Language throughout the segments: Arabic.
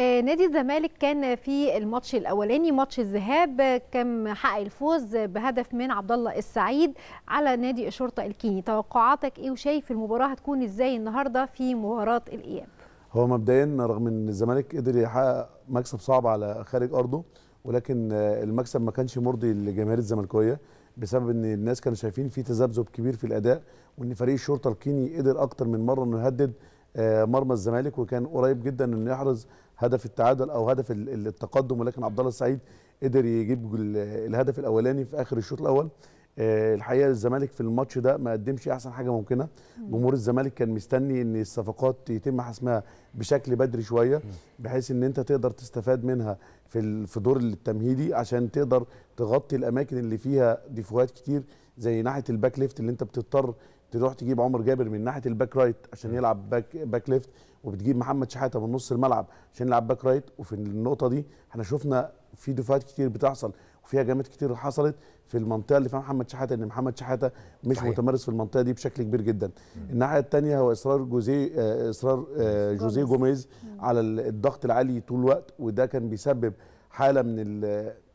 آه، نادي الزمالك كان في الماتش الاولاني ماتش الذهاب كان حقق الفوز بهدف من عبد الله السعيد على نادي الشرطه الكيني توقعاتك ايه وشايف المباراه هتكون ازاي النهارده في مباراه الاياب هو مبدئيا رغم ان الزمالك قدر يحقق مكسب صعب على خارج ارضه ولكن آه، المكسب ما كانش مرضي للجماهير الزملكاويه بسبب ان الناس كانوا شايفين في تذبذب كبير في الاداء وان فريق الشرطه الكيني قدر اكتر من مره انه يهدد آه، مرمى الزمالك وكان قريب جدا انه يحرز هدف التعادل او هدف التقدم ولكن عبد الله السعيد قدر يجيب آه، الهدف الاولاني في اخر الشوط الاول آه، الحقيقه الزمالك في الماتش ده ما قدمش احسن حاجه ممكنه جمهور الزمالك كان مستني ان الصفقات يتم حسمها بشكل بدري شويه بحيث ان انت تقدر تستفاد منها في في دور التمهيدي عشان تقدر تغطي الاماكن اللي فيها ديفوهات كتير زي ناحيه الباك ليفت اللي انت بتضطر تروح تجيب عمر جابر من ناحيه الباك رايت عشان يلعب باك باك ليفت وبتجيب محمد شحاته من نص الملعب عشان يلعب باك رايت وفي النقطه دي احنا شفنا في ديفوهات كتير بتحصل وفيها جامعات كتير حصلت في المنطقه اللي فيها محمد شحاته ان محمد شحاته مش صحيح. متمرس في المنطقه دي بشكل كبير جدا مم. الناحيه الثانيه هو اصرار جوزيه آه، اصرار آه، جوزيه جوميز على الضغط العالي طول الوقت وده كان بيسبب حاله من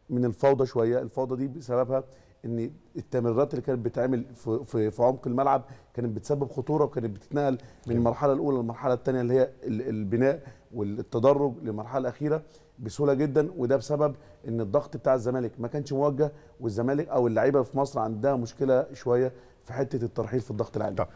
من الفوضى شويه الفوضى دي بسببها ان التمريرات اللي كانت بتتعمل في, في عمق الملعب كانت بتسبب خطوره وكانت بتتنقل من المرحله الاولى للمرحله الثانيه اللي هي البناء والتدرج للمرحله الاخيره بسهوله جدا وده بسبب ان الضغط بتاع الزمالك ما كانش موجه والزمالك او اللعيبه في مصر عندها مشكله شويه في حته الترحيل في الضغط العالي